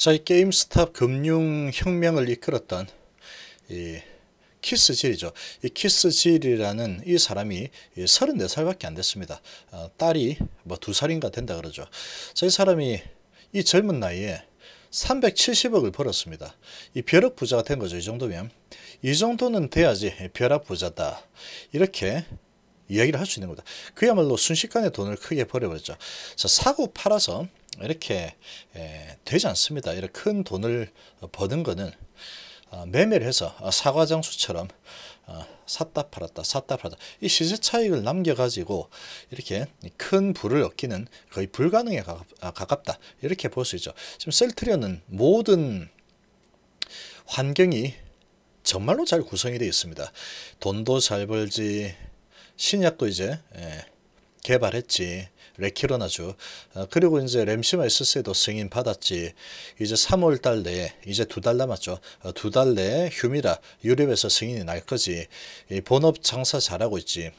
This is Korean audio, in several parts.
자, 이 게임스탑 금융혁명을 이끌었던 이 키스질이죠. 이 키스질이라는 이 사람이 34살밖에 안 됐습니다. 어, 딸이 뭐 두 살인가 된다 그러죠. 자, 이 사람이 이 젊은 나이에 370억을 벌었습니다. 이 벼락 부자가 된 거죠. 이 정도면. 이 정도는 돼야지 벼락 부자다. 이렇게 이야기를 할 수 있는 거다. 그야말로 순식간에 돈을 크게 벌여버렸죠. 자, 사고 팔아서 이렇게 예, 되지 않습니다. 이렇게 큰 돈을 버는 거는 아, 매매를 해서 아, 사과장수처럼 아, 샀다 팔았다 샀다 팔았다 이 시세 차익을 남겨가지고 이렇게 큰 부를 얻기는 거의 불가능에 가깝다 이렇게 볼 수 있죠. 지금 셀트리온은 모든 환경이 정말로 잘 구성이 되어 있습니다. 돈도 잘 벌지 신약도 이제 예, 개발했지 레키로나주 어, 그리고 이제 램시마 SS에도 승인 받았지 이제 3월 달 내에 이제 두 달 남았죠 어, 두달 내에 휴미라 유럽에서 승인이 날 거지 이 본업 장사 잘하고 있지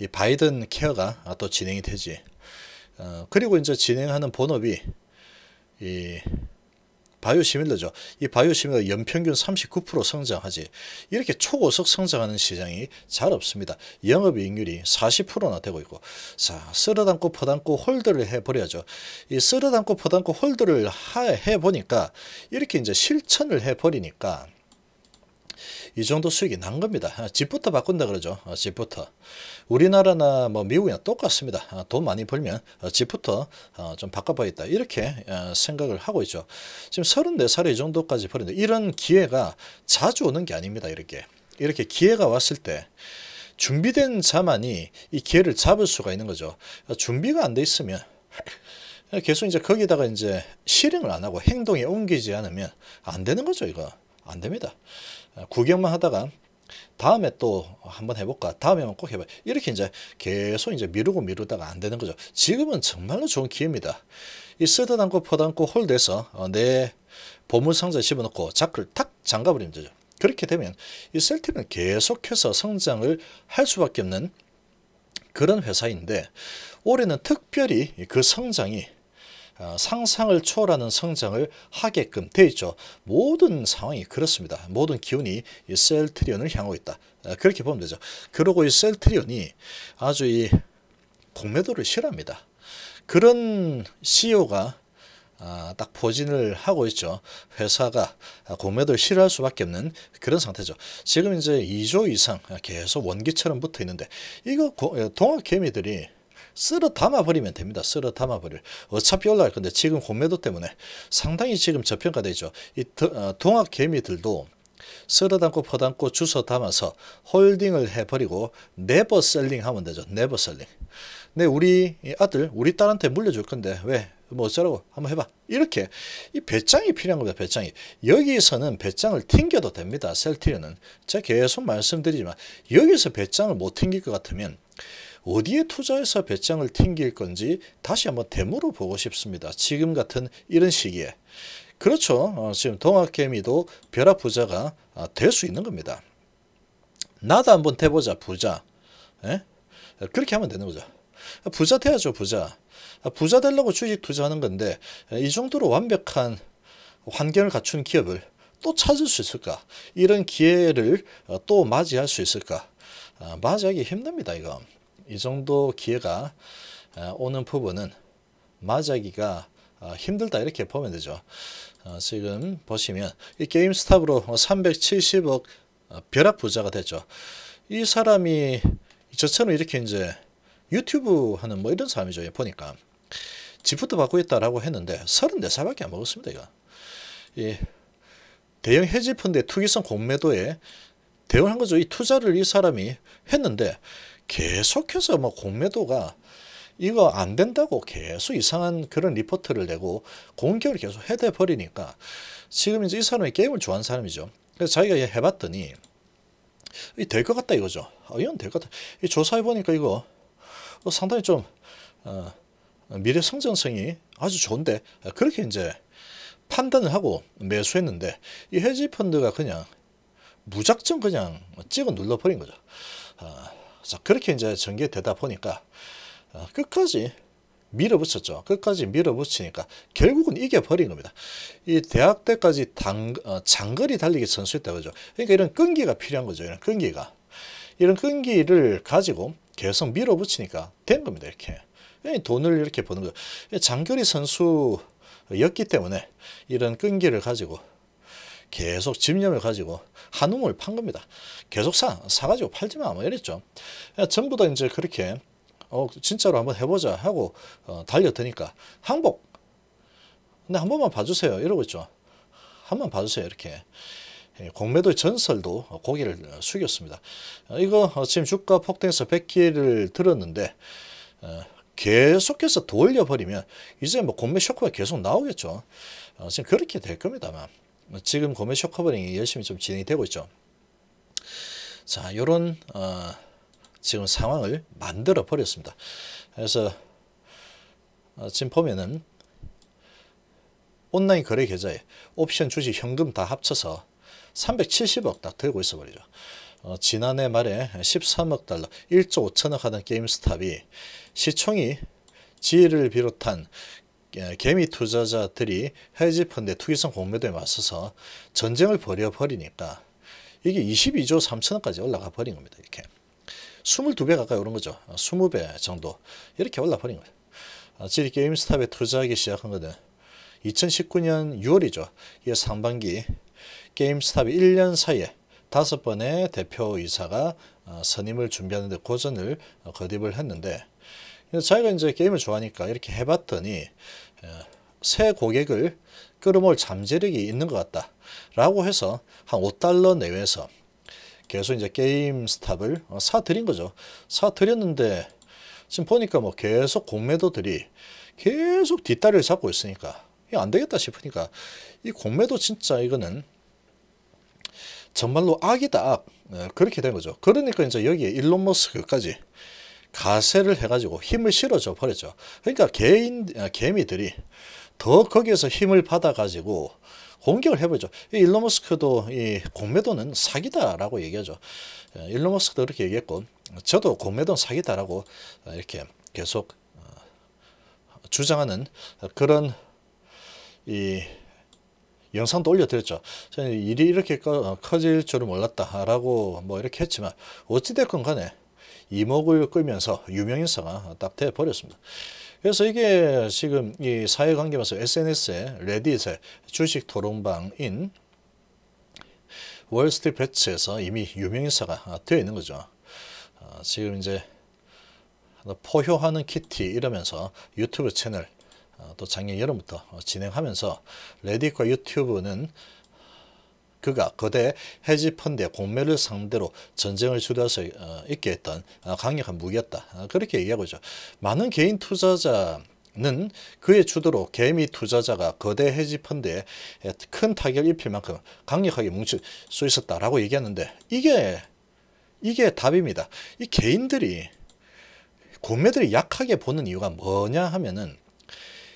이 바이든 케어가 아, 또 진행이 되지 어, 그리고 이제 진행하는 본업이 이 바이오시밀러죠. 이 바이오시밀러 연평균 39% 성장하지 이렇게 초고속 성장하는 시장이 잘 없습니다. 영업이익률이 40%나 되고 있고 자 쓸어담고 퍼담고 홀드를 해버려야죠. 이 쓸어담고 퍼담고 홀드를 해보니까 이렇게 이제 실천을 해버리니까 이 정도 수익이 난 겁니다. 아, 집부터 바꾼다 그러죠. 아, 집부터. 우리나라나 뭐 미국이나 똑같습니다. 아, 돈 많이 벌면 어, 집부터 어, 좀 바꿔봐야겠다. 이렇게 어, 생각을 하고 있죠. 지금 34살에 이 정도까지 벌는데 이런 기회가 자주 오는 게 아닙니다. 이렇게. 이렇게 기회가 왔을 때 준비된 자만이 이 기회를 잡을 수가 있는 거죠. 준비가 안 돼 있으면 계속 이제 거기다가 이제 실행을 안 하고 행동에 옮기지 않으면 안 되는 거죠, 이거. 안 됩니다. 아, 구경만 하다가 다음에 또 한번 해볼까 다음에만 꼭 해봐 이렇게 이제 계속 이제 미루고 미루다가 안 되는 거죠 지금은 정말로 좋은 기회입니다 이 쓰다 담고 퍼담고 다 홀드해서 어, 내 보물상자에 집어넣고 자크를 탁 잠가버리면 되죠 그렇게 되면 이 셀틱은 계속해서 성장을 할 수밖에 없는 그런 회사인데 올해는 특별히 그 성장이 어, 상상을 초월하는 성장을 하게끔 되어 있죠. 모든 상황이 그렇습니다. 모든 기운이 이 셀트리온을 향하고 있다. 어, 그렇게 보면 되죠. 그리고 이 셀트리온이 아주 이 공매도를 싫어합니다. 그런 CEO가 아, 딱 포진을 하고 있죠. 회사가 아, 공매도를 싫어할 수밖에 없는 그런 상태죠. 지금 이제 2조 이상 아, 계속 원기처럼 붙어 있는데 이거 어, 동학 개미들이 쓸어 담아버리면 됩니다. 쓸어 담아버릴. 어차피 올라갈 건데 지금 공매도 때문에 상당히 지금 저평가되죠. 이 어, 동학 개미들도 쓸어 담고 퍼담고 주워 담아서 홀딩을 해버리고 네버 셀링 하면 되죠. 네버 셀링. 네, 우리 아들, 우리 딸한테 물려줄 건데 왜? 뭐 어쩌라고 한번 해봐 이렇게 이 배짱이 필요한 겁니다 배짱이 여기서는 배짱을 튕겨도 됩니다 셀티리는 제가 계속 말씀드리지만 여기서 배짱을 못 튕길 것 같으면 어디에 투자해서 배짱을 튕길 건지 다시 한번 데모로 보고 싶습니다. 지금 같은 이런 시기에. 그렇죠. 어, 지금 동학개미도 벼락 부자가 아, 될수 있는 겁니다. 나도 한번 돼보자 부자. 에? 예? 그렇게 하면 되는 거죠. 부자 돼야죠 부자. 아, 부자 되려고 주식 투자하는 건데 이 정도로 완벽한 환경을 갖춘 기업을 또 찾을 수 있을까? 이런 기회를 어, 또 맞이할 수 있을까? 아, 맞이하기 힘듭니다 이거. 이 정도 기회가 어, 오는 부분은 맞아기가 어, 힘들다 이렇게 보면 되죠. 어, 지금 보시면 이 게임 스탑으로 370억 벼락 부자가 됐죠. 이 사람이 저처럼 이렇게 이제 유튜브 하는 뭐 이런 사람이죠. 예, 보니까 지프트 받고 있다라고 했는데 34살밖에 안 먹었습니다. 이거. 이 대형 해지 펀드의 투기성 공매도에 대응한 거죠. 이 투자를 이 사람이 했는데 계속해서 뭐 공매도가 이거 안 된다고 계속 이상한 그런 리포트를 내고 공격을 계속 해대 버리니까 지금 이제 이 사람이 게임을 좋아하는 사람이죠. 그래서 자기가 해봤더니 될 것 같다 이거죠. 아, 이건 될 것 같다. 조사해 보니까 이거 어, 상당히 좀 어, 미래 성장성이 아주 좋은데 아, 그렇게 이제 판단을 하고 매수했는데 이 헤지 펀드가 그냥 무작정 그냥 찍어 눌러버린 거죠. 아, 자, 그렇게 이제 전개되다 보니까 어, 끝까지 밀어붙였죠. 끝까지 밀어붙이니까 결국은 이겨버린 겁니다. 이 대학 때까지 당, 어, 장거리 달리기 선수였다 그죠. 그러니까 이런 끈기가 필요한 거죠. 이런 끈기가. 이런 끈기를 가지고 계속 밀어붙이니까 된 겁니다. 이렇게. 예, 돈을 이렇게 버는 거 장거리 선수였기 때문에 이런 끈기를 가지고 계속 집념을 가지고 한우물 판 겁니다. 계속 사, 사가지고 팔지마 뭐 이랬죠. 전부 다 이제 그렇게 어, 진짜로 한번 해보자 하고 어, 달려드니까 항복 근데 한 번만 봐주세요 이러고 있죠. 한번 봐주세요 이렇게. 예, 공매도의 전설도 고개를 숙였습니다. 어, 이거 어, 지금 주가 폭등해서 100기를 들었는데 어, 계속해서 돌려버리면 이제 뭐 공매 쇼크가 계속 나오겠죠. 지금 그렇게 될 겁니다만. 뭐 지금 거메쇼 커버링이 열심히 좀 진행이 되고 있죠. 자, 요런 어, 지금 상황을 만들어 버렸습니다. 그래서 어, 지금 보면은 온라인 거래 계좌에 옵션 주식 현금 다 합쳐서 370억 딱 들고 있어 버리죠. 어, 지난해 말에 13억 달러, 1조 5천억 하던 게임스탑이 시총이 지혜를 비롯한 예, 개미 투자자들이 헤지 펀드의 투기성 공매도에 맞서서 전쟁을 벌여버리니까 이게 22조 3천원까지 올라가 버린 겁니다. 이렇게 22배 가까이 오른 거죠. 20배 어, 정도 이렇게 올라 버린 거예요. 어, 지리 게임스탑에 투자하기 시작한 거는 2019년 6월이죠. 이 상반기 게임스탑이 1년 사이에 다섯 번의 대표이사가 어, 선임을 준비하는데 고전을 거듭을 했는데 자기가 이제 게임을 좋아하니까 이렇게 해봤더니 예, 새 고객을 끌어모을 잠재력이 있는 것 같다 라고 해서 한 5달러 내외에서 계속 이제 게임 스탑을 어, 사들인 거죠 사들였는데 지금 보니까 뭐 계속 공매도들이 계속 뒷다리를 잡고 있으니까 이안 되겠다 싶으니까 이 공매도 진짜 이거는 정말로 악이다 악 예, 그렇게 된 거죠 그러니까 이제 여기에 일론 머스크까지 가세를 해가지고 힘을 실어줘 버렸죠. 그러니까 개인 아, 개미들이 더 거기에서 힘을 받아가지고 공격을 해보죠. 일론 머스크도 이 공매도는 사기다라고 얘기하죠. 예, 일론 머스크도 그렇게 얘기했고 저도 공매도는 사기다라고 아, 이렇게 계속 어, 주장하는 그런 이 영상도 올려드렸죠. 저는 일이 이렇게 어, 커질 줄은 몰랐다라고 뭐 이렇게 했지만 어찌됐건 간에 이목을 끌면서 유명인사가 딱 돼버렸습니다. 그래서 이게 지금 이 사회관계면서 SNS에 레딧의 주식 토론방인 월스트리 배츠에서 이미 유명인사가 되어 있는 거죠. 아, 지금 이제 포효하는 키티 이러면서 유튜브 채널 아, 또 작년 여름부터 진행하면서 레딧과 유튜브는 그가 거대 해지 펀드의 공매를 상대로 전쟁을 주도해서 어, 있게 했던 어, 강력한 무기였다. 어, 그렇게 얘기하고 있죠. 많은 개인 투자자 는 그의 주도로 개미 투자자가 거대 해지 펀드에 큰 타격을 입힐 만큼 강력하게 뭉칠 수 있었다라고 얘기했는데 이게 이게 답입니다. 이 개인들이 고매들이 약하게 보는 이유가 뭐냐 하면은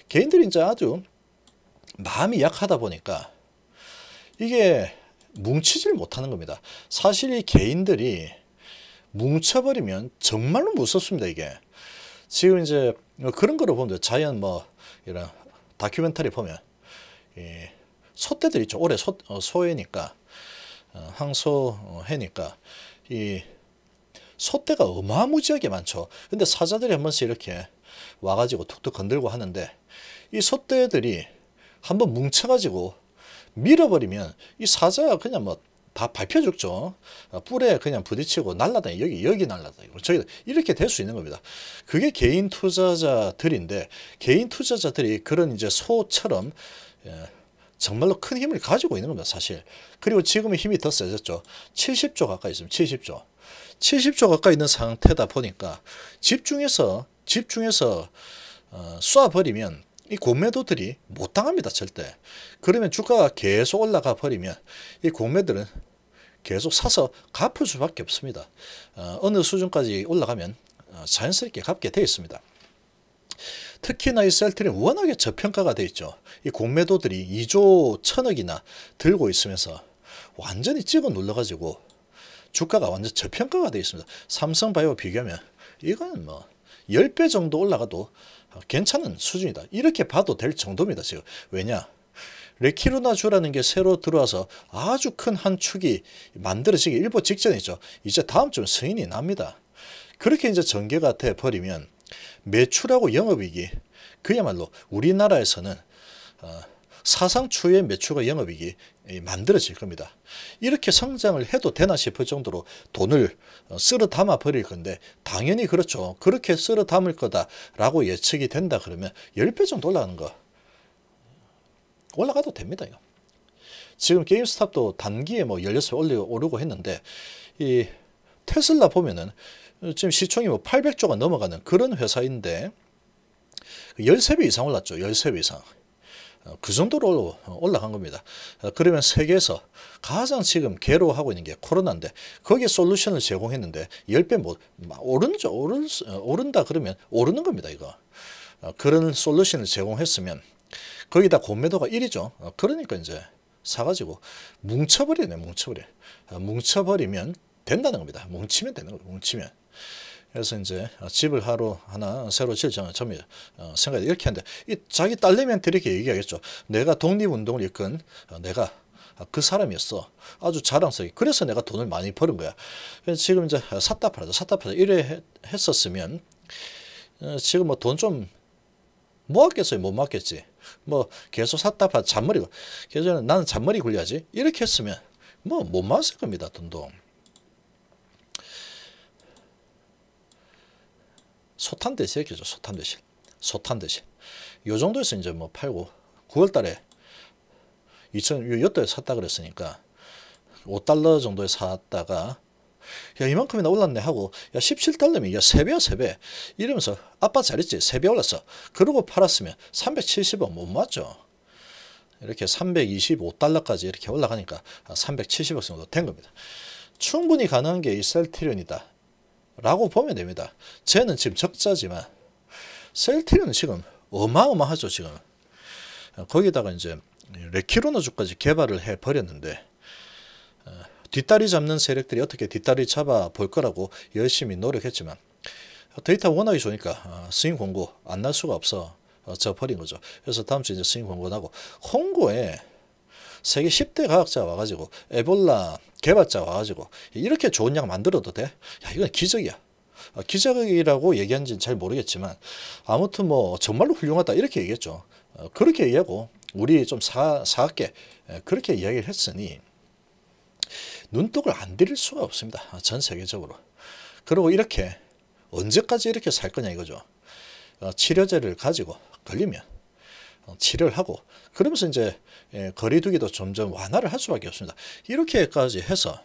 개인들이 이제 아주 마음이 약하다 보니까 이게 뭉치질 못하는 겁니다. 사실 이 개인들이 뭉쳐버리면 정말로 무섭습니다. 이게 지금 이제 뭐 그런 거로 보면 자연 뭐 이런 다큐멘터리 보면 이 소떼들 있죠. 올해 소, 소해니까 어, 항소해니까 어, 어, 이 소떼가 어마무지하게 많죠. 근데 사자들이 한 번씩 이렇게 와가지고 툭툭 건들고 하는데 이 소떼들이 한 번 뭉쳐가지고 밀어버리면 이 사자가 그냥 뭐 다 밟혀 죽죠. 어, 뿔에 그냥 부딪히고 날라다니 여기 여기 날라다니고 저기 이렇게 될 수 있는 겁니다. 그게 개인 투자자들인데 개인 투자자들이 그런 이제 소처럼 예, 정말로 큰 힘을 가지고 있는 겁니다. 사실. 그리고 지금은 힘이 더 세졌죠. 70조 가까이 있습니 70조. 70조 가까이 있는 상태다 보니까 집중해서 집중해서 어, 쏴버리면 이 공매도들이 못 당합니다 절대 그러면 주가가 계속 올라가 버리면 이 공매들은 계속 사서 갚을 수밖에 없습니다 어, 느 수준까지 올라가면 어, 자연스럽게 갚게 되어 있습니다 특히나 이 셀트리는 워낙에 저평가가 되어 있죠 이 공매도들이 2조 천억이나 들고 있으면서 완전히 찍어 눌러가지고 주가가 완전 저평가가 되어 있습니다 삼성바이오 비교하면 이건 뭐 10배 정도 올라가도 아, 괜찮은 수준이다. 이렇게 봐도 될 정도입니다. 지금 왜냐? 레키루나주라는 게 새로 들어와서 아주 큰 한 축이 만들어지기 일보 직전이죠. 이제 다음 주면 승인이 납니다. 그렇게 이제 전개가 돼 버리면 매출하고 영업이익이 그야말로 우리나라에서는 어, 사상 초유의 매출과 영업이익이 만들어질 겁니다. 이렇게 성장을 해도 되나 싶을 정도로 돈을 어, 쓸어 담아 버릴 건데 당연히 그렇죠. 그렇게 쓸어 담을 거다라고 예측이 된다 그러면 10배 정도 올라가는 거 올라가도 됩니다. 이거. 지금 게임스탑도 단기에 뭐 16배 올리고 오르고 했는데 이 테슬라 보면은 지금 시총이 뭐 800조가 넘어가는 그런 회사인데 13배 그 이상 올랐죠. 13배 이상. 어, 그 정도로 어, 올라간 겁니다. 어, 그러면 세계에서 가장 지금 괴로워하고 있는 게 코로나인데 거기에 솔루션을 제공했는데 10배 못 오른죠. 오른, 오른다 그러면 오르는 겁니다. 이거. 그런 솔루션을 제공했으면 거기다 공매도가 1이죠. 그러니까 이제 사가지고 뭉쳐버리네 뭉쳐버려. 뭉쳐버리면 된다는 겁니다. 뭉치면 되는 거예요. 뭉치면. 그래서 이제 어, 집을 하루 하나 새로 지을자는 처음에 어, 생각이 이렇게 하는데 이 자기 딸내미한테 이렇게 얘기하겠죠. 내가 독립운동을 이끈 어, 내가 그 사람이었어. 아주 자랑스러워 그래서 내가 돈을 많이 버는 거야. 그래서 지금 이제 샀다 팔아서 샀다 팔아서 이래 했었으면 어, 지금 뭐 돈좀 모았겠어요? 못 모았겠지? 뭐 계속 샀다 팔아 잔머리고 계속 나는 잔머리 굴려야지. 이렇게 했으면 뭐못 모았을 겁니다. 돈도. 소탄대실 이죠 소탄대실. 소탄대실. 요 정도에서 이제 뭐 팔고 9월 달에 2000, 요때 샀다 그랬으니까 5달러 정도에 샀다가 야 이만큼이나 올랐네 하고 야 17달러면 야 3배야 3배 이러면서 아빠 잘했지 3배 올랐어 그러고 팔았으면 370원 못 맞죠 이렇게 325달러까지 이렇게 올라가니까 370억 정도 된 겁니다 충분히 가능한 게 이 셀트리온이다 라고 보면 됩니다. 쟤는 지금 적자지만 셀틱은 지금 어마어마하죠 지금. 거기다가 이제 레키로노주까지 개발을 해버렸는데 어, 뒷다리 잡는 세력들이 어떻게 뒷다리 잡아 볼 거라고 열심히 노력했지만 데이터 워낙에 좋으니까 어, 스윙 공고 안 날 수가 없어 어, 져버린 거죠. 그래서 다음 주에 이제 스윙 공고 나고 홍고에 세계 10대 과학자 와가지고 에볼라 개발자 와가지고 이렇게 좋은 약 만들어도 돼? 야 이건 기적이야. 아, 기적이라고 얘기한지는 잘 모르겠지만 아무튼 뭐 정말로 훌륭하다 이렇게 얘기했죠. 어, 그렇게 얘기하고 우리 좀 사, 사학계 그렇게 이야기를 했으니 눈독을 안 들일 수가 없습니다. 아, 전 세계적으로. 그리고 이렇게 언제까지 이렇게 살 거냐 이거죠. 어, 치료제를 가지고 걸리면 어, 치료를 하고 그러면서 이제 예, 거리두기도 점점 완화를 할 수밖에 없습니다. 이렇게까지 해서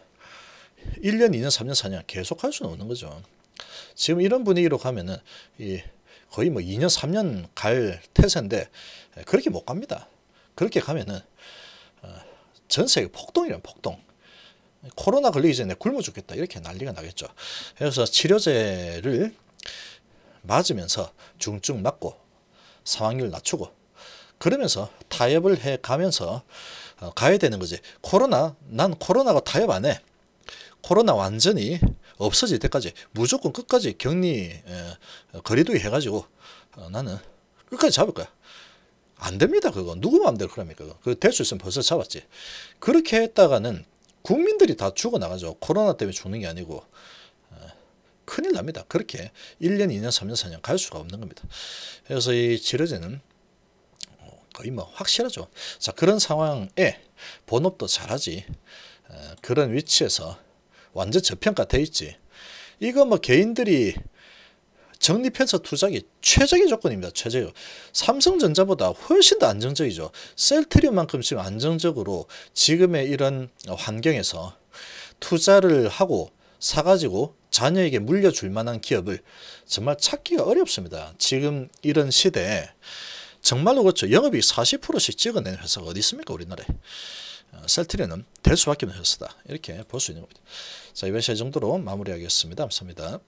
1년, 2년, 3년, 4년 계속 할 수는 없는 거죠. 지금 이런 분위기로 가면은 이 거의 뭐 2년, 3년 갈 태세인데 예, 그렇게 못 갑니다. 그렇게 가면은 어, 전 세계 폭동이란 폭동. 코로나 걸리기 전에 굶어 죽겠다 이렇게 난리가 나겠죠. 그래서 치료제를 맞으면서 중증 맞고 사망률 낮추고 그러면서 타협을 해 가면서 어, 가야 되는 거지. 코로나 난 코로나가 타협 안 해. 코로나 완전히 없어질 때까지 무조건 끝까지 격리 에, 어, 거리두기 해가지고 어, 나는 끝까지 잡을 거야. 안 됩니다 그거 누구 마음대로 그럽니까 그될 그 수 있으면 벌써 잡았지 그렇게 했다가는 국민들이 다 죽어나가죠 코로나 때문에 죽는 게 아니고 어, 큰일 납니다 그렇게 1년 2년 3년 4년 갈 수가 없는 겁니다 그래서 이 지뢰제는 거의 뭐 확실하죠. 자 그런 상황에 본업도 잘하지 어, 그런 위치에서 완전 저평가돼 있지. 이거 뭐 개인들이 정리편서 투자기 최적의 조건입니다. 최저요. 삼성전자보다 훨씬 더 안정적이죠. 셀트리온만큼 지금 안정적으로 지금의 이런 환경에서 투자를 하고 사가지고 자녀에게 물려줄 만한 기업을 정말 찾기가 어렵습니다. 지금 이런 시대에 정말로 그렇죠. 영업이 40%씩 찍어낸 회사가 어디 있습니까? 우리나라에. 어, 셀트리는 될 수밖에 없는 회사다. 이렇게 볼 수 있는 겁니다. 자, 이번 시간 정도로 마무리하겠습니다. 감사합니다.